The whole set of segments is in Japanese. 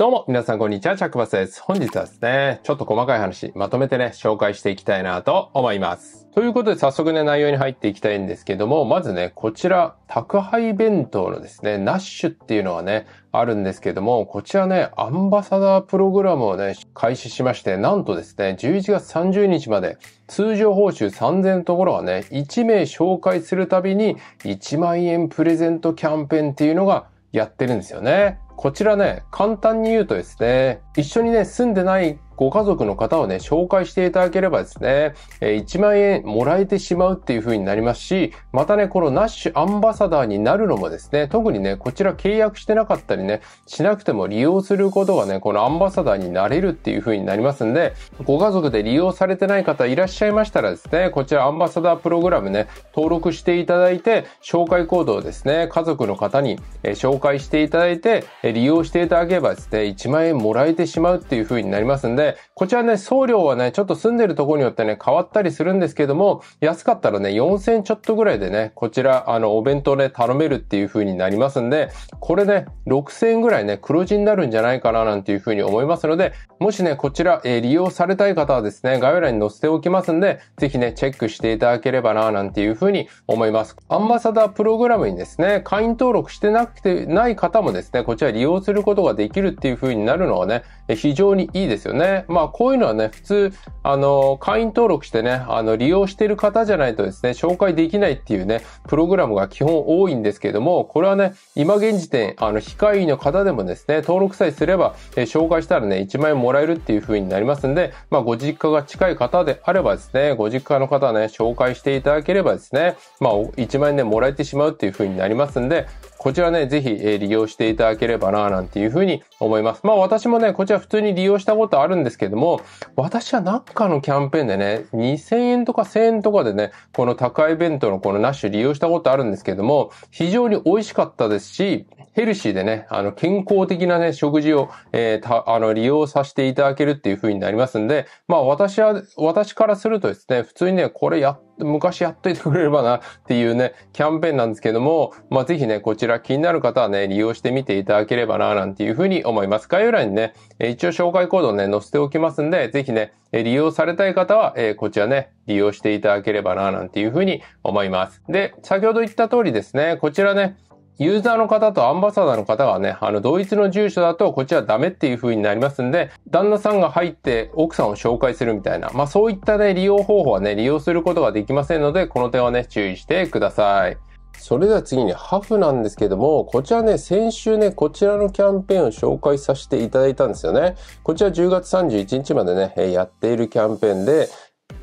どうも、皆さんこんにちは、チャックバスです。本日はですね、ちょっと細かい話、まとめてね、紹介していきたいなと思います。ということで、早速ね、内容に入っていきたいんですけども、まずね、こちら、宅配弁当のですね、ナッシュっていうのはね、あるんですけども、こちらね、アンバサダープログラムをね、開始しまして、なんとですね、11月30日まで、通常報酬3000のところはね、1名紹介するたびに、1万円プレゼントキャンペーンっていうのがやってるんですよね。こちらね、簡単に言うとですね、一緒にね、住んでないご家族の方をね、紹介していただければですね、え1万円もらえてしまうっていう風になりますし、またね、このナッシュアンバサダーになるのもですね、特にね、こちら契約してなかったりね、しなくても利用することがね、このアンバサダーになれるっていう風になりますんで、ご家族で利用されてない方いらっしゃいましたらですね、こちらアンバサダープログラムね、登録していただいて、紹介コードをですね、家族の方に紹介していただいて、利用していただければですね、1万円もらえてしまうっていう風になりますんで、で、こちらね、送料はね、ちょっと住んでるところによってね、変わったりするんですけども、安かったらね、4000ちょっとぐらいでね、こちら、あの、お弁当ね、頼めるっていう風になりますんで、これね、6000ぐらいね、黒字になるんじゃないかななんていう風に思いますので、もしね、こちら、えー、利用されたい方はですね、概要欄に載せておきますんで、ぜひね、チェックしていただければななんていう風に思います。アンバサダープログラムにですね、会員登録してなくて、ない方もですね、こちら利用することができるっていう風になるのはね、非常にいいですよね。まあ、こういうのはね、普通、あの、会員登録してね、あの、利用してる方じゃないとですね、紹介できないっていうね、プログラムが基本多いんですけれども、これはね、今現時点、あの、非会員の方でもですね、登録さえすれば、え紹介したらね、1万円もらえるっていう風になりますんで、まあ、ご実家が近い方であればですね、ご実家の方ね、紹介していただければですね、まあ、1万円ね、もらえてしまうっていう風になりますんで、こちらね、ぜひ、え利用していただければな、なんていうふうに思います。まあ私もね、こちら普通に利用したことあるんですけども、私はなんかのキャンペーンでね、2000円とか1000円とかでね、この宅配弁当のこのナッシュ利用したことあるんですけども、非常に美味しかったですし、ヘルシーでね、あの、健康的なね、食事を、えー、た、あの、利用させていただけるっていう風になりますんで、まあ、私は、私からするとですね、普通にね、これやっ昔やっといてくれればなっていうね、キャンペーンなんですけども、まあ、ぜひね、こちら気になる方はね、利用してみていただければな、なんていうふうに思います。概要欄にね、一応紹介コードをね、載せておきますんで、ぜひね、利用されたい方は、えこちらね、利用していただければな、なんていうふうに思います。で、先ほど言った通りですね、こちらね、ユーザーの方とアンバサダーの方がね、あの、同一の住所だとこっちはダメっていう風になりますんで、旦那さんが入って奥さんを紹介するみたいな、まあそういったね、利用方法はね、利用することができませんので、この点はね、注意してください。それでは次にハフなんですけども、こちらね、先週ね、こちらのキャンペーンを紹介させていただいたんですよね。こちら10月31日までね、やっているキャンペーンで、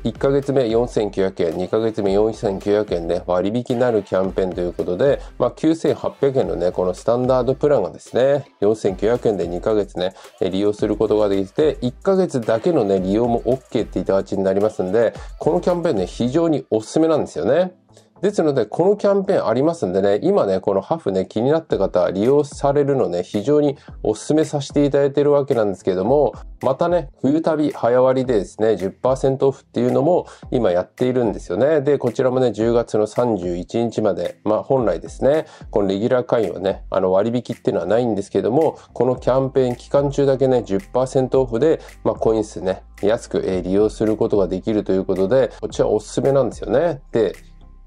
1ヶ月目4900円、2ヶ月目4900円で割引なるキャンペーンということで、まあ、9800円のね、このスタンダードプランがですね、4900円で2ヶ月ね、利用することができて、1ヶ月だけのね、利用も OK っていた形になりますんで、このキャンペーンね、非常におすすめなんですよね。ですので、このキャンペーンありますんでね、今ね、このハフね、気になった方、利用されるのね、非常にお勧めさせていただいてるわけなんですけども、またね、冬旅早割でですね、10%オフっていうのも今やっているんですよね。で、こちらもね、10月の31日まで、まあ本来ですね、このレギュラー会員はね、あの割引っていうのはないんですけども、このキャンペーン期間中だけね、10%オフで、まあコイン数ね、安く利用することができるということで、こちらおすすめなんですよね。で、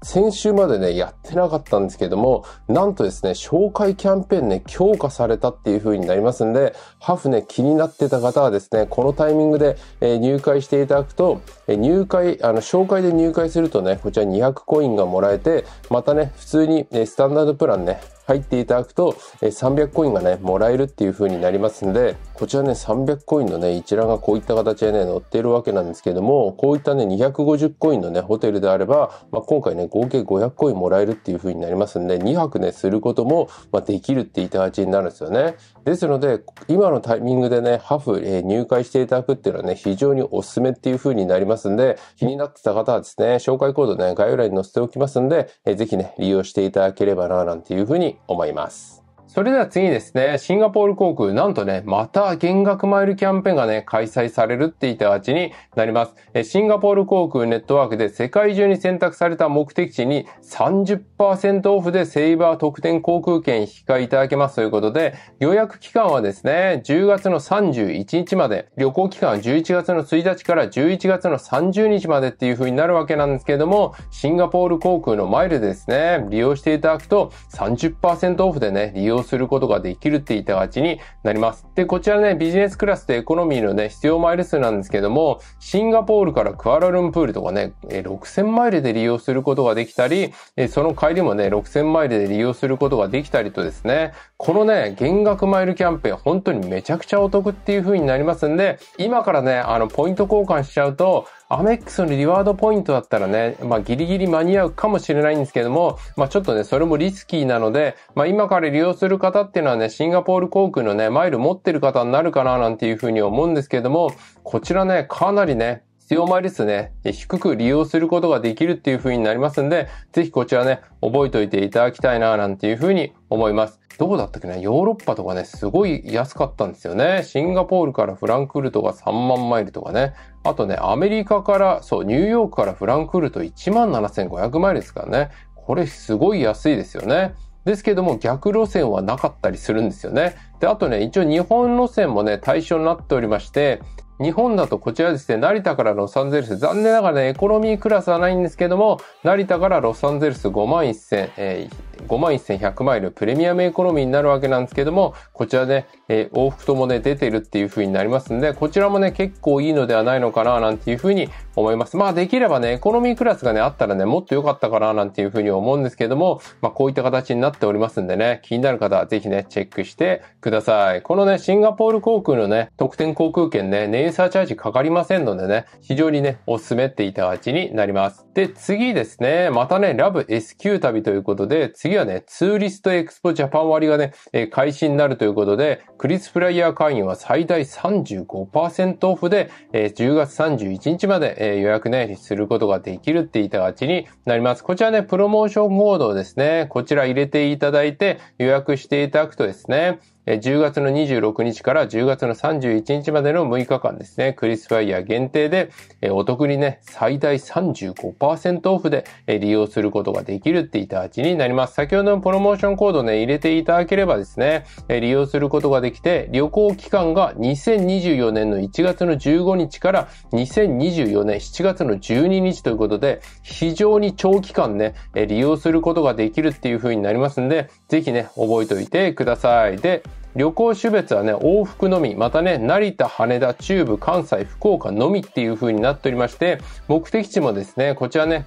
先週までね、やってなかったんですけども、なんとですね、紹介キャンペーンね、強化されたっていう風になりますんで、ハフね、気になってた方はですね、このタイミングで、え入会していただくと、え入会、あの、紹介で入会するとね、こちら200コインがもらえて、またね、普通に、えスタンダードプランね、入っていただくと、え300コインがね、もらえるっていう風になりますんで、こちらね、300コインのね、一覧がこういった形でね、載っているわけなんですけども、こういったね、250コインのね、ホテルであれば、まあ、今回ね、合計500コインもらえるっていう風になりますんで、2泊ね、することも、まあ、できるっていった形になるんですよね。ですので、今のタイミングでね、ハフ、えー、入会していただくっていうのはね、非常におすすめっていう風になりますんで、気になってた方はですね、紹介コードね、概要欄に載せておきますんで、えー、ぜひね、利用していただければな、なんていう風に思います。それでは次ですね、シンガポール航空、なんとね、また減額マイルキャンペーンがね、開催されるって言った形になります。シンガポール航空ネットワークで世界中に選択された目的地に30%オフでセイバー特典航空券引き換えいただけますということで、予約期間はですね、10月の31日まで、旅行期間は11月の1日から11月の30日までっていう風になるわけなんですけれども、シンガポール航空のマイルでですね、利用していただくと30%オフでね、利用することができるって言った形になります。で、こちらね、ビジネスクラスとエコノミーのね、必要マイル数なんですけども、シンガポールからクアラルンプールとかね、6000マイルで利用することができたり、その帰りもね、6000マイルで利用することができたりとですね、このね、減額マイルキャンペーン、本当にめちゃくちゃお得っていう風になりますんで、今からね、あの、ポイント交換しちゃうと、アメックスのリワードポイントだったらね、まあギリギリ間に合うかもしれないんですけども、まあちょっとね、それもリスキーなので、まあ今から利用するる方っていうのはね、シンガポール航空のね、マイル持ってる方になるかななんていうふうに思うんですけれども、こちらね、かなりね、必要マイル数ね、低く利用することができるっていう風になりますんで、ぜひこちらね、覚えておいていただきたいな、なんていう風に思います。どこだったっけねヨーロッパとかね、すごい安かったんですよね。シンガポールからフランクフルトが3万マイルとかね。あとね、アメリカから、そう、ニューヨークからフランクフルト1万7500マイルですからね。これすごい安いですよね。ですけども逆路線はなかったりするんですよね。で、あとね、一応日本路線もね、対象になっておりまして、日本だとこちらですね、成田からロサンゼルス、残念ながらね、エコノミークラスはないんですけども、成田からロサンゼルス5万1000、えー5万1100マイルプレミアムエコノミーになるわけなんですけども、こちらね、えー、往復ともね、出てるっていう風になりますんで、こちらもね、結構いいのではないのかな、なんていう風に思います。まあ、できればね、エコノミークラスがね、あったらね、もっと良かったかな、なんていう風に思うんですけども、まあ、こういった形になっておりますんでね、気になる方はぜひね、チェックしてください。このね、シンガポール航空のね、特典航空券ね、ネイサーチャージかかりませんのでね、非常にね、おすすめっていた形になります。で、次ですね、またね、ラブ S q 旅ということで、次次はね、ツーリストエクスポジャパン割がね、えー、開始になるということで、クリスプライヤー会員は最大35%オフで、えー、10月31日まで、えー、予約ね、することができるって言った形になります。こちらね、プロモーションコードですね、こちら入れていただいて予約していただくとですね、10月の26日から10月の31日までの6日間ですね、クリスファイヤー限定で、お得にね、最大35%オフで利用することができるっていた味になります。先ほどのプロモーションコードね、入れていただければですね、利用することができて、旅行期間が2024年の1月の15日から2024年7月の12日ということで、非常に長期間ね、利用することができるっていう風になりますんで、ぜひね、覚えておいてください。で、旅行種別はね、往復のみ、またね、成田、羽田、中部、関西、福岡のみっていう風になっておりまして、目的地もですね、こちらね、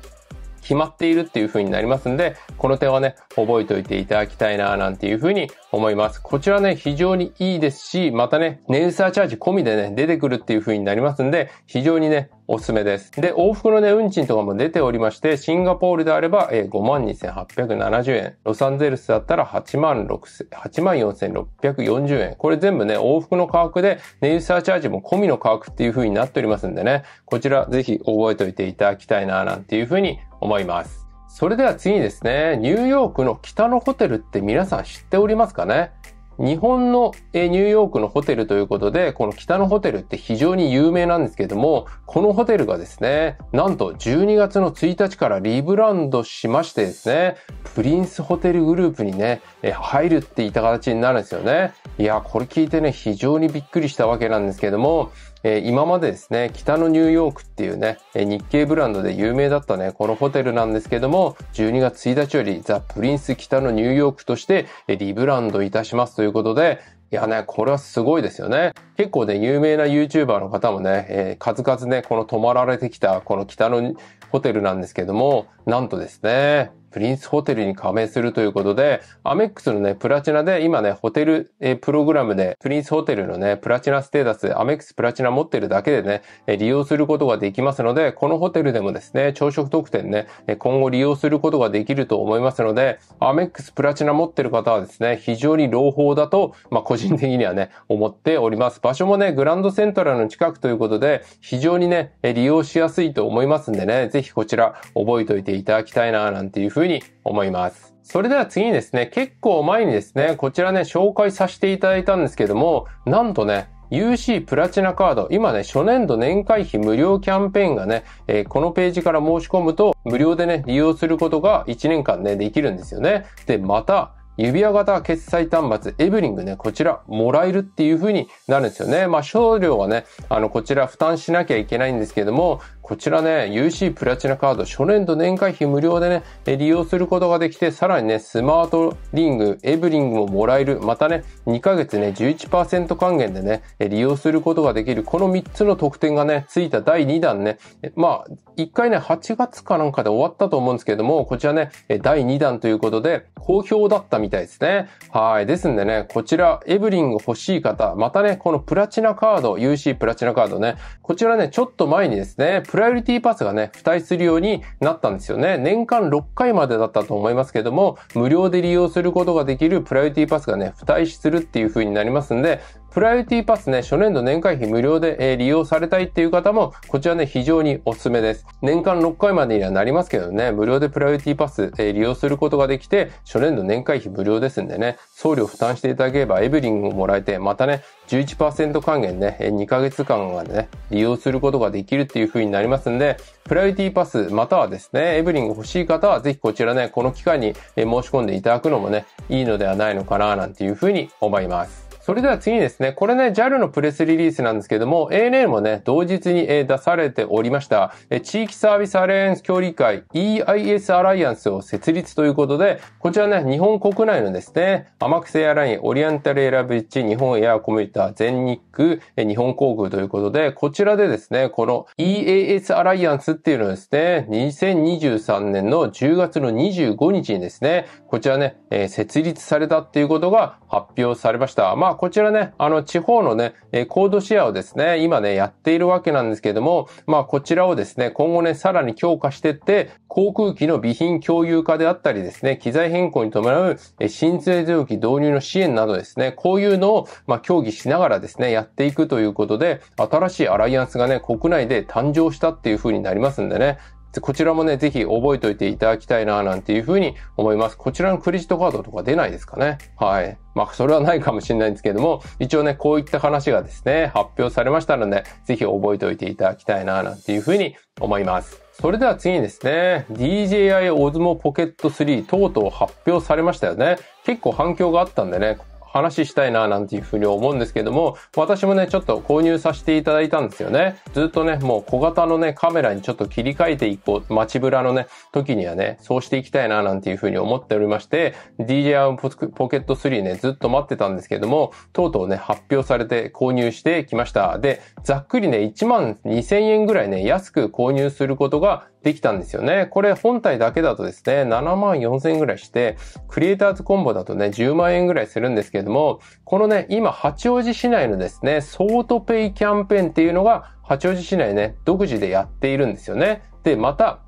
決まっているっていう風になりますんで、この点はね、覚えておいていただきたいな、なんていう風に思います。こちらね、非常にいいですし、またね、ネイルサーチャージ込みでね、出てくるっていう風になりますんで、非常にね、おすすめです。で、往復のね、運賃とかも出ておりまして、シンガポールであれば、えー、52,870円。ロサンゼルスだったら84,640円。これ全部ね、往復の価格で、ネイルサーチャージも込みの価格っていう風になっておりますんでね、こちらぜひ覚えておいていただきたいな、なんていう風に思います。それでは次にですね、ニューヨークの北のホテルって皆さん知っておりますかね日本のニューヨークのホテルということで、この北のホテルって非常に有名なんですけども、このホテルがですね、なんと12月の1日からリブランドしましてですね、プリンスホテルグループにね、入るっていった形になるんですよね。いや、これ聞いてね、非常にびっくりしたわけなんですけども、え今までですね、北のニューヨークっていうね、日系ブランドで有名だったね、このホテルなんですけども、12月1日よりザ・プリンス北のニューヨークとしてリブランドいたしますということで、いやね、これはすごいですよね。結構ね、有名な YouTuber の方もね、えー、数々ね、この泊まられてきた、この北のホテルなんですけども、なんとですね、プリンスホテルに加盟するということで、アメックスのね、プラチナで、今ね、ホテル、えプログラムで、プリンスホテルのね、プラチナステータス、アメックスプラチナ持ってるだけでね、え利用することができますので、このホテルでもですね、朝食特典ね、今後利用することができると思いますので、アメックスプラチナ持ってる方はですね、非常に朗報だと、まあ、個人的にはね、思っております。場所もね、グランドセントラルの近くということで、非常にね、利用しやすいと思いますんでね、ぜひこちら覚えておいていただきたいな、なんていうふうに思います。それでは次にですね、結構前にですね、こちらね、紹介させていただいたんですけども、なんとね、UC プラチナカード、今ね、初年度年会費無料キャンペーンがね、えー、このページから申し込むと、無料でね、利用することが1年間ね、できるんですよね。で、また、指輪型決済端末、エブリングね、こちら、もらえるっていう風になるんですよね。まあ、少量はね、あの、こちら負担しなきゃいけないんですけども、こちらね、UC プラチナカード、初年度年会費無料でね、利用することができて、さらにね、スマートリング、エブリングももらえる。またね、2ヶ月ね、11%還元でね、利用することができる。この3つの特典がね、ついた第2弾ね。まあ、1回ね、8月かなんかで終わったと思うんですけども、こちらね、第2弾ということで、好評だったみたいですね。はい。ですんでね、こちら、エブリング欲しい方、またね、このプラチナカード、UC プラチナカードね、こちらね、ちょっと前にですね、プライオリティパスがね、付帯するようになったんですよね。年間6回までだったと思いますけども、無料で利用することができるプライオリティパスがね、付帯するっていう風になりますんで、プライオリティパスね、初年度年会費無料で、えー、利用されたいっていう方も、こちらね、非常におすすめです。年間6回までにはなりますけどね、無料でプライオリティパス、えー、利用することができて、初年度年会費無料ですんでね、送料負担していただければエブリンをもらえて、またね、11%還元ね、2ヶ月間はね、利用することができるっていう風になりますんで、プライオリティパス、またはですね、エブリンが欲しい方は、ぜひこちらね、この機会に申し込んでいただくのもね、いいのではないのかな、なんていう風に思います。それでは次ですね。これね、JAL のプレスリリースなんですけども、ANA もね、同日に出されておりました、地域サービスアライアンス協議会 EIS アライアンスを設立ということで、こちらね、日本国内のですね、アマクセエアライン、オリエンタルエラブリッジ、日本エアコミューター、全日空、日本航空ということで、こちらでですね、この EAS アライアンスっていうのですね、2023年の10月の25日にですね、こちらね、設立されたっていうことが発表されました。まあこちらね、あの、地方のね、コードシェアをですね、今ね、やっているわけなんですけども、まあ、こちらをですね、今後ね、さらに強化していって、航空機の備品共有化であったりですね、機材変更に伴う新製造機導入の支援などですね、こういうのを、まあ、協議しながらですね、やっていくということで、新しいアライアンスがね、国内で誕生したっていう風になりますんでね、こちらもね、ぜひ覚えておいていただきたいな、なんていうふうに思います。こちらのクレジットカードとか出ないですかね。はい。まあ、それはないかもしれないんですけども、一応ね、こういった話がですね、発表されましたので、ぜひ覚えておいていただきたいな、なんていうふうに思います。それでは次にですね、DJI Osmo Pocket 3とうとう発表されましたよね。結構反響があったんでね、こ話したいななんていうふうに思うんですけども、私もね、ちょっと購入させていただいたんですよね。ずっとね、もう小型のね、カメラにちょっと切り替えていこう、街ブラのね、時にはね、そうしていきたいななんていうふうに思っておりまして、DJI ポケット3ね、ずっと待ってたんですけども、とうとうね、発表されて購入してきました。で、ざっくりね、1万2000円ぐらいね、安く購入することができたんですよね。これ本体だけだとですね、7万4000円ぐらいして、クリエイターズコンボだとね、10万円ぐらいするんですけれども、このね、今、八王子市内のですね、ソートペイキャンペーンっていうのが、八王子市内ね、独自でやっているんですよね。で、また、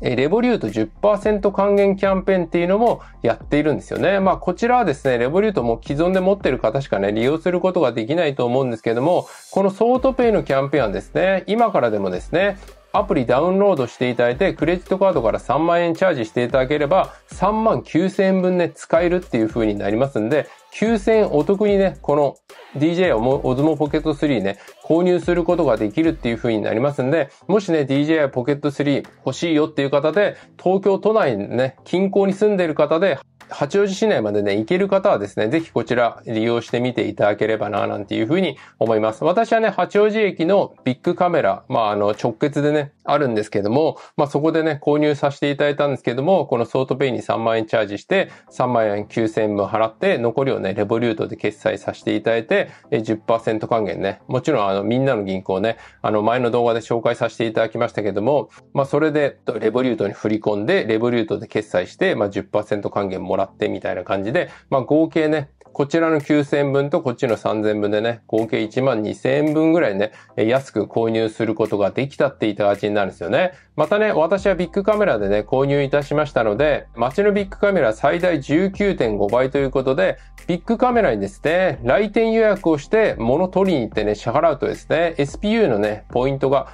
レボリュート10%還元キャンペーンっていうのもやっているんですよね。まあこちらはですね、レボリュートも既存で持ってる方しかね、利用することができないと思うんですけども、このソートペイのキャンペーンはですね、今からでもですね、アプリダウンロードしていただいて、クレジットカードから3万円チャージしていただければ、3万9000円分ね、使えるっていう風になりますんで、9000円お得にね、この DJ をオズモポケット3ね、購入することができるっていう風になりますんで、もしね、DJI ポケット3欲しいよっていう方で、東京都内ね、近郊に住んでいる方で、八王子市内までね、行ける方はですね、ぜひこちら利用してみていただければな、なんていうふうに思います。私はね、八王子駅のビッグカメラ、まあ、あの、直結でね、あるんですけども、まあ、そこでね、購入させていただいたんですけども、このソートペイに3万円チャージして、3万円9000円分払って、残りをね、レボリュートで決済させていただいて、10%還元ね。もちろん、あの、みんなの銀行ね、あの、前の動画で紹介させていただきましたけども、まあ、それで、レボリュートに振り込んで、レボリュートで決済して、まあ、10%還元もらってみたいな感じで、まあ、合計ね、こちらの9000円分とこっちの3000円分でね、合計1万2000円分ぐらいね、安く購入することができたっていった形になるんですよね。またね、私はビッグカメラでね、購入いたしましたので、街のビッグカメラ最大19.5倍ということで、ビッグカメラにですね、来店予約をして物取りに行ってね、支払うとですね、SPU のね、ポイントが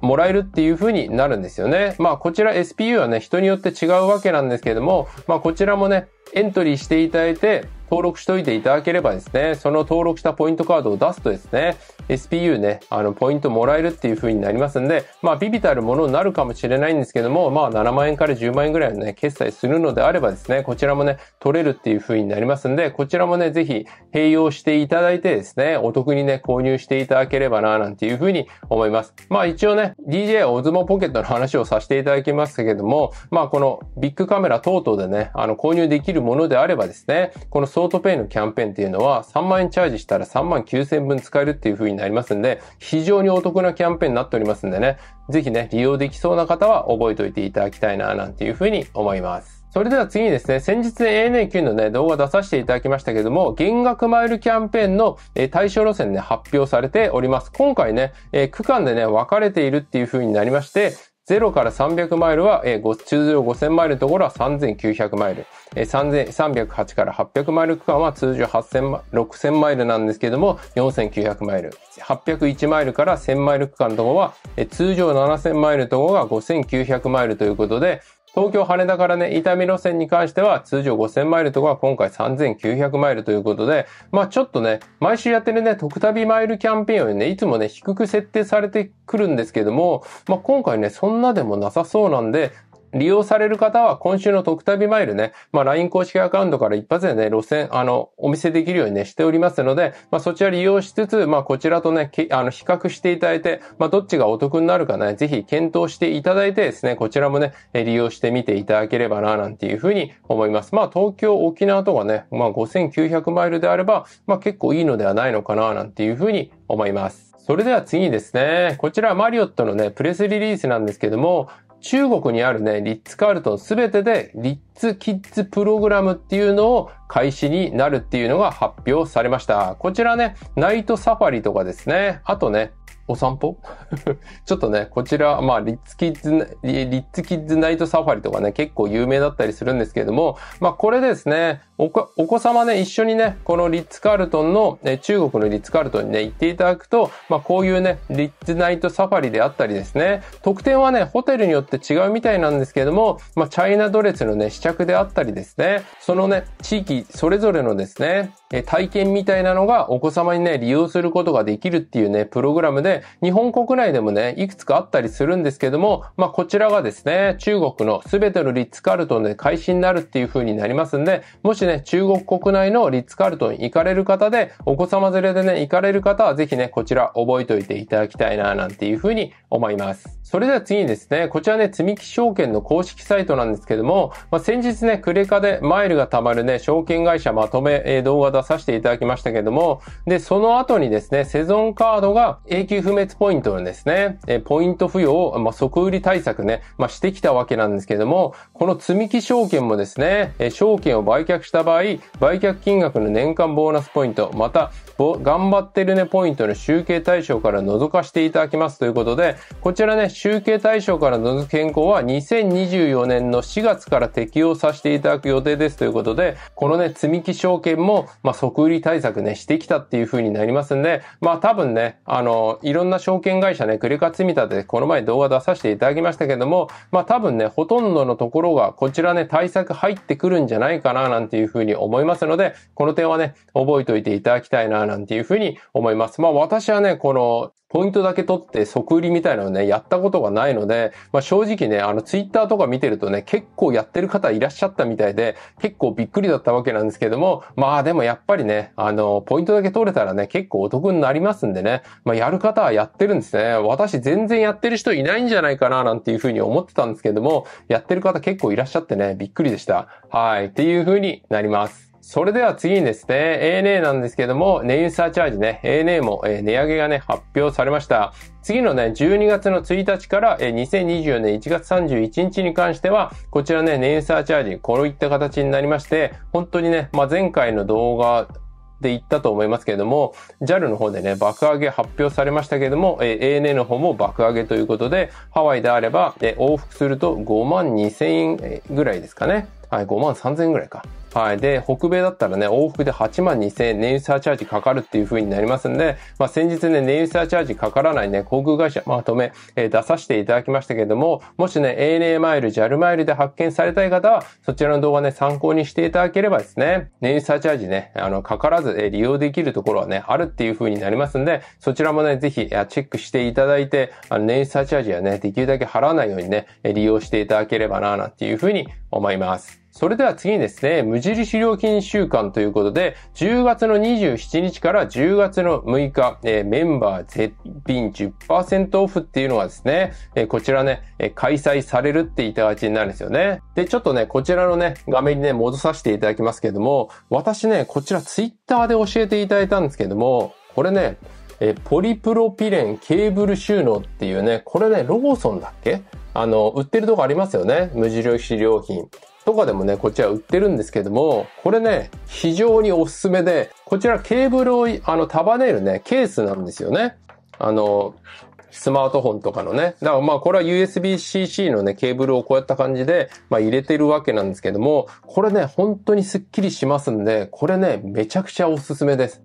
もらえるっていう風になるんですよね。まあこちら SPU はね、人によって違うわけなんですけども、まあこちらもね、エントリーしていただいて、登録しといていただければですね、その登録したポイントカードを出すとですね、SPU ね、あの、ポイントもらえるっていう風になりますんで、まあ、ビビたるものになるかもしれないんですけども、まあ、7万円から10万円ぐらいのね、決済するのであればですね、こちらもね、取れるっていう風になりますんで、こちらもね、ぜひ併用していただいてですね、お得にね、購入していただければな、なんていう風に思います。まあ、一応ね、DJ オズモポケットの話をさせていただきましたけども、まあ、このビッグカメラ等々でね、あの、購入できるものであればですね、このトートペイのキャンペーンっていうのは3万円チャージしたら3万9000分使えるっていう風になりますんで、非常にお得なキャンペーンになっておりますんでね、ぜひね、利用できそうな方は覚えておいていただきたいな、なんていう風に思います。それでは次にですね、先日 a n a 9のね、動画出させていただきましたけども、減額マイルキャンペーンの対象路線ね、発表されております。今回ね、区間でね、分かれているっていう風になりまして、0から300マイルは、えー、通常5000マイルのところは3900マイル。えー、3 0 8から800マイル区間は通常6000マイルなんですけども、4900マイル。801マイルから1000マイル区間のところは、えー、通常7000マイルのところが5900マイルということで、東京羽田からね、伊丹路線に関しては通常5000マイルとか今回3900マイルということで、まあちょっとね、毎週やってるね、特旅マイルキャンペーンをね、いつもね、低く設定されてくるんですけども、まあ今回ね、そんなでもなさそうなんで、利用される方は今週の特旅マイルね、まあ LINE 公式アカウントから一発でね、路線、あの、お見せできるようにね、しておりますので、まあそちら利用しつつ、まあこちらとね、あの、比較していただいて、まあどっちがお得になるかね、ぜひ検討していただいてですね、こちらもね、利用してみていただければな、なんていうふうに思います。まあ東京、沖縄とかね、まあ5900マイルであれば、まあ結構いいのではないのかな、なんていうふうに思います。それでは次にですね、こちらマリオットのね、プレスリリースなんですけども、中国にあるね、リッツカールトンすべてで、リッツキッズプログラムっていうのを開始になるっていうのが発表されました。こちらね、ナイトサファリとかですね、あとね、お散歩 ちょっとね、こちら、まあ、リッツキッズ、リッツキッズナイトサファリとかね、結構有名だったりするんですけれども、まあ、これですね、お子様ね、一緒にね、このリッツカールトンの、ね、中国のリッツカールトンにね、行っていただくと、まあ、こういうね、リッツナイトサファリであったりですね、特典はね、ホテルによって違うみたいなんですけれども、まあ、チャイナドレスのね、試着であったりですね、そのね、地域それぞれのですね、体験みたいなのがお子様にね、利用することができるっていうね、プログラムで、日本国内でもね、いくつかあったりするんですけども、まあ、こちらがですね、中国のすべてのリッツカールトンで開始になるっていう風になりますんで、もしね、中国国内のリッツカールトン行かれる方で、お子様連れでね、行かれる方はぜひね、こちら覚えておいていただきたいな、なんていう風に思います。それでは次にですね、こちらね、積み木証券の公式サイトなんですけども、まあ、先日ね、クレカでマイルが貯まるね、証券会社まとめ、えー、動画出させていただきましたけども、で、その後にですね、セゾンカードが永久不滅ポイントのですね、えー、ポイント付与を、まあ、即売り対策ね、まあ、してきたわけなんですけども、この積み木証券もですね、えー、証券を売却した場合、売却金額の年間ボーナスポイント、また、頑張ってるねポイントの集計対象から覗かしていただきますということで、こちらね、集計対象から除く健康は2024年の4月から適用させていただく予定ですということで、このね、積み木証券も、まあ、即売り対策ね、してきたっていうふうになりますんで、まあ多分ね、あの、いろんな証券会社ね、クレカ積み立てでこの前動画出させていただきましたけども、まあ多分ね、ほとんどのところがこちらね、対策入ってくるんじゃないかな、なんていうふうに思いますので、この点はね、覚えておいていただきたいな、なんていうふうに思います。まあ私はね、このポイントだけ取って即売りみたいなのね、やったことがないので、まあ、正直ね、あの、ツイッターとか見てるとね、結構やってる方いらっしゃったみたいで、結構びっくりだったわけなんですけども、まあでもやっぱりね、あの、ポイントだけ取れたらね、結構お得になりますんでね、まあやる方はやってるんですね。私全然やってる人いないんじゃないかな、なんていうふうに思ってたんですけども、やってる方結構いらっしゃってね、びっくりでした。はい、っていうふうになります。それでは次にですね、ANA なんですけども、燃油サーチャージね、ANA も、えー、値上げがね、発表されました。次のね、12月の1日から、えー、2024年1月31日に関しては、こちらね、燃油サーチャージ、こういった形になりまして、本当にね、まあ、前回の動画、で言ったと思いますけれども、JAL の方でね、爆上げ発表されましたけれども、えー、ANA の方も爆上げということで、ハワイであれば、えー、往復すると5万2000円ぐらいですかね。はい、5万3000円ぐらいか。はい。で、北米だったらね、往復で8万2000円、燃油サーチャージかかるっていう風になりますんで、まあ、先日ね、燃油サーチャージかからないね、航空会社まとめ、えー、出させていただきましたけれども、もしね、ANA マイル、JAL マイルで発見されたい方は、そちらの動画ね、参考にしていただければですね、燃油サーチャージね、あの、かからず、えー、利用できるところはね、あるっていう風になりますんで、そちらもね、ぜひ、チェックしていただいて、あの、燃油サーチャージはね、できるだけ払わないようにね、利用していただければな、なんていう風に思います。それでは次にですね、無印良品週間ということで、10月の27日から10月の6日、えー、メンバー絶品10%オフっていうのがですね、えー、こちらね、えー、開催されるって言いた形になるんですよね。で、ちょっとね、こちらのね、画面にね、戻させていただきますけれども、私ね、こちらツイッターで教えていただいたんですけども、これね、えポリプロピレンケーブル収納っていうね、これね、ローソンだっけあの、売ってるとこありますよね。無印良品。とかでもね、こちら売ってるんですけども、これね、非常におすすめで、こちらケーブルをあの束ねるね、ケースなんですよね。あの、スマートフォンとかのね。だからまあこれは USB-CC のね、ケーブルをこうやった感じで、まあ入れてるわけなんですけども、これね、本当にスッキリしますんで、これね、めちゃくちゃおすすめです。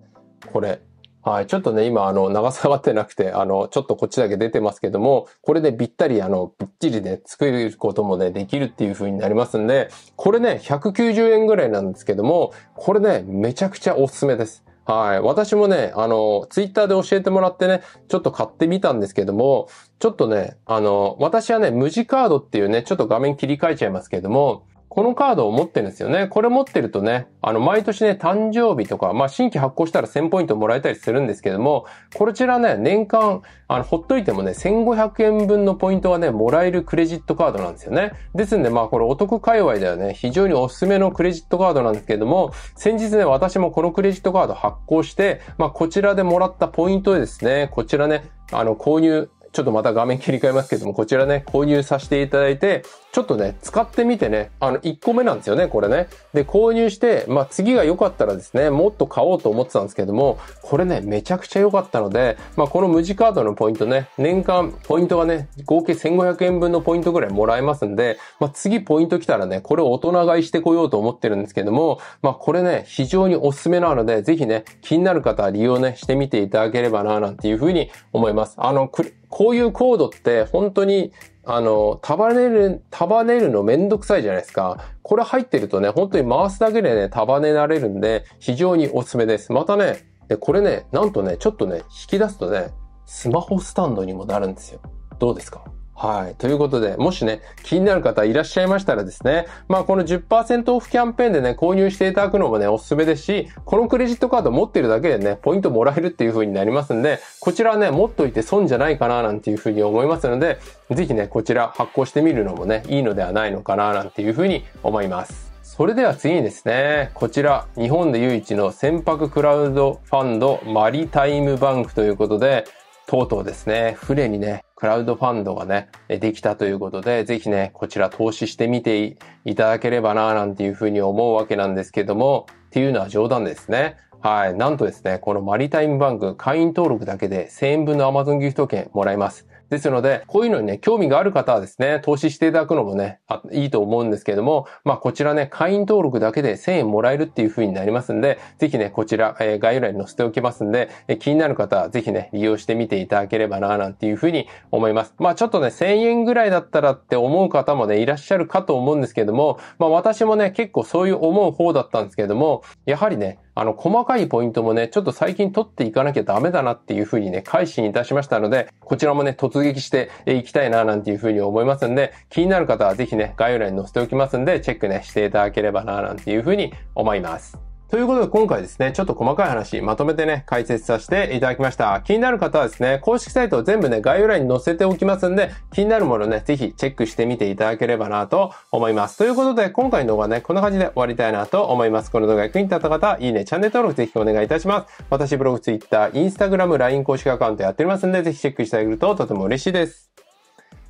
これ。はい。ちょっとね、今、あの、長さがってなくて、あの、ちょっとこっちだけ出てますけども、これでぴったり、あの、びっちりで、ね、作ることもね、できるっていう風になりますんで、これね、190円ぐらいなんですけども、これね、めちゃくちゃおすすめです。はい。私もね、あの、ツイッターで教えてもらってね、ちょっと買ってみたんですけども、ちょっとね、あの、私はね、無地カードっていうね、ちょっと画面切り替えちゃいますけども、このカードを持ってるんですよね。これ持ってるとね、あの、毎年ね、誕生日とか、まあ、新規発行したら1000ポイントもらえたりするんですけども、こちらね、年間、あの、ほっといてもね、1500円分のポイントがね、もらえるクレジットカードなんですよね。ですんで、まあ、これお得界隈ではね、非常におすすめのクレジットカードなんですけども、先日ね、私もこのクレジットカード発行して、まあ、こちらでもらったポイントでですね、こちらね、あの、購入ちょっとまた画面切り替えますけども、こちらね、購入させていただいて、ちょっとね、使ってみてね、あの、1個目なんですよね、これね。で、購入して、まあ、次が良かったらですね、もっと買おうと思ってたんですけども、これね、めちゃくちゃ良かったので、まあ、この無地カードのポイントね、年間、ポイントがね、合計1500円分のポイントぐらいもらえますんで、まあ、次ポイント来たらね、これを大人買いしてこようと思ってるんですけども、まあ、これね、非常におすすめなので、ぜひね、気になる方は利用ね、してみていただければな、なんていうふうに思います。あの、こういうコードって本当にあの、束ねる、束ねるのめんどくさいじゃないですか。これ入ってるとね、本当に回すだけでね、束ねられるんで、非常におすすめです。またね、で、これね、なんとね、ちょっとね、引き出すとね、スマホスタンドにもなるんですよ。どうですかはい。ということで、もしね、気になる方いらっしゃいましたらですね、まあこの10%オフキャンペーンでね、購入していただくのもね、おすすめですし、このクレジットカード持ってるだけでね、ポイントもらえるっていう風になりますんで、こちらね、持っといて損じゃないかななんていう風に思いますので、ぜひね、こちら発行してみるのもね、いいのではないのかななんていう風に思います。それでは次にですね、こちら、日本で唯一の船舶クラウドファンドマリタイムバンクということで、とうとうですね、船にね、クラウドファンドがね、できたということで、ぜひね、こちら投資してみていただければな、なんていうふうに思うわけなんですけども、っていうのは冗談ですね。はい。なんとですね、このマリタイムバンク会員登録だけで1000円分の Amazon ギフト券もらえます。ですので、こういうのにね、興味がある方はですね、投資していただくのもね、いいと思うんですけども、まあこちらね、会員登録だけで1000円もらえるっていう風になりますんで、ぜひね、こちら、えー、概要欄に載せておきますんで、えー、気になる方はぜひね、利用してみていただければな、なんていう風に思います。まあちょっとね、1000円ぐらいだったらって思う方もね、いらっしゃるかと思うんですけども、まあ私もね、結構そういう思う方だったんですけども、やはりね、あの、細かいポイントもね、ちょっと最近取っていかなきゃダメだなっていうふうにね、改心いたしましたので、こちらもね、突撃していきたいななんていうふうに思いますんで、気になる方はぜひね、概要欄に載せておきますんで、チェックね、していただければななんていうふうに思います。ということで今回ですね、ちょっと細かい話、まとめてね、解説させていただきました。気になる方はですね、公式サイトを全部ね、概要欄に載せておきますんで、気になるものね、ぜひチェックしてみていただければなと思います。ということで、今回の動画ね、こんな感じで終わりたいなと思います。この動画役に立った方、いいね、チャンネル登録ぜひお願いいたします。私、ブログ、ツイッター、インスタグラム、LINE 公式アカウントやっておりますんで、ぜひチェックしてあげるととても嬉しいです。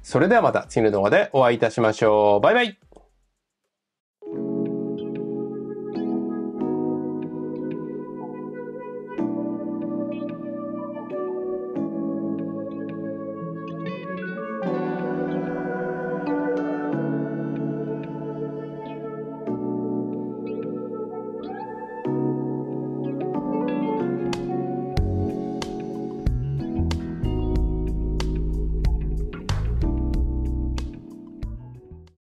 それではまた次の動画でお会いいたしましょう。バイバイ